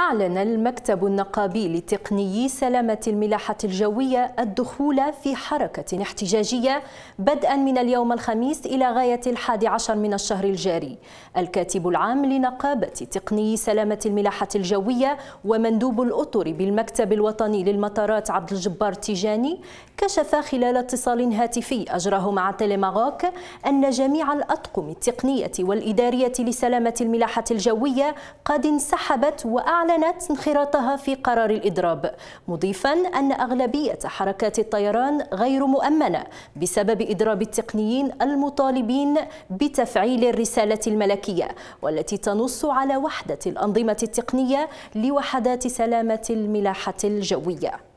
أعلن المكتب النقابي لتقنيي سلامة الملاحة الجوية الدخول في حركة احتجاجية بدءا من اليوم الخميس إلى غاية الحادي عشر من الشهر الجاري الكاتب العام لنقابة تقنيي سلامة الملاحة الجوية ومندوب الأطر بالمكتب الوطني للمطارات عبد الجبار تيجاني كشف خلال اتصال هاتفي أجراه مع تيليماغوك أن جميع الأطقم التقنية والإدارية لسلامة الملاحة الجوية قد انسحبت وأعلنت أعلنت انخراطها في قرار الإضراب مضيفا أن أغلبية حركات الطيران غير مؤمنة بسبب إضراب التقنيين المطالبين بتفعيل الرسالة الملكية والتي تنص على وحدة الأنظمة التقنية لوحدات سلامة الملاحة الجوية